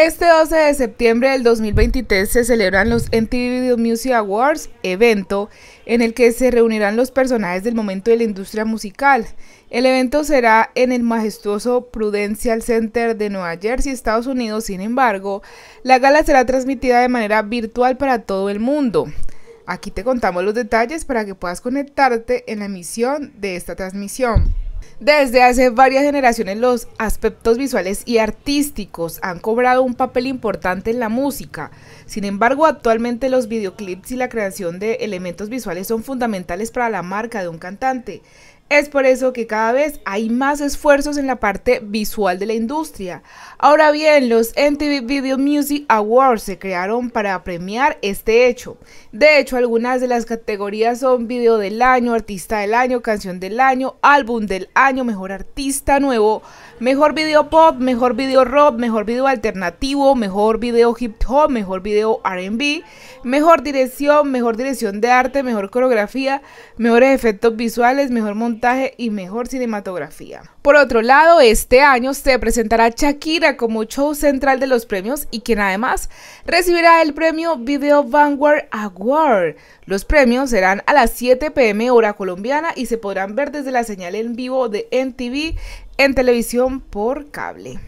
Este 12 de septiembre del 2023 se celebran los MTV Video Music Awards, evento en el que se reunirán los personajes del momento de la industria musical. El evento será en el majestuoso Prudential Center de Nueva Jersey, Estados Unidos. Sin embargo, la gala será transmitida de manera virtual para todo el mundo. Aquí te contamos los detalles para que puedas conectarte en la emisión de esta transmisión. Desde hace varias generaciones los aspectos visuales y artísticos han cobrado un papel importante en la música. Sin embargo, actualmente los videoclips y la creación de elementos visuales son fundamentales para la marca de un cantante. Es por eso que cada vez hay más esfuerzos en la parte visual de la industria. Ahora bien, los MTV Video Music Awards se crearon para premiar este hecho. De hecho, algunas de las categorías son Video del Año, Artista del Año, Canción del Año, Álbum del Año, Mejor Artista Nuevo, Mejor Video Pop, Mejor Video Rock, Mejor Video Alternativo, Mejor Video Hip Hop, Mejor Video RB, Mejor Dirección, Mejor Dirección de Arte, Mejor Coreografía, Mejores Efectos Visuales, Mejor Montaje y mejor cinematografía. Por otro lado, este año se presentará Shakira como show central de los premios y quien además recibirá el premio Video Vanguard Award. Los premios serán a las 7 pm hora colombiana y se podrán ver desde la señal en vivo de NTV en televisión por cable.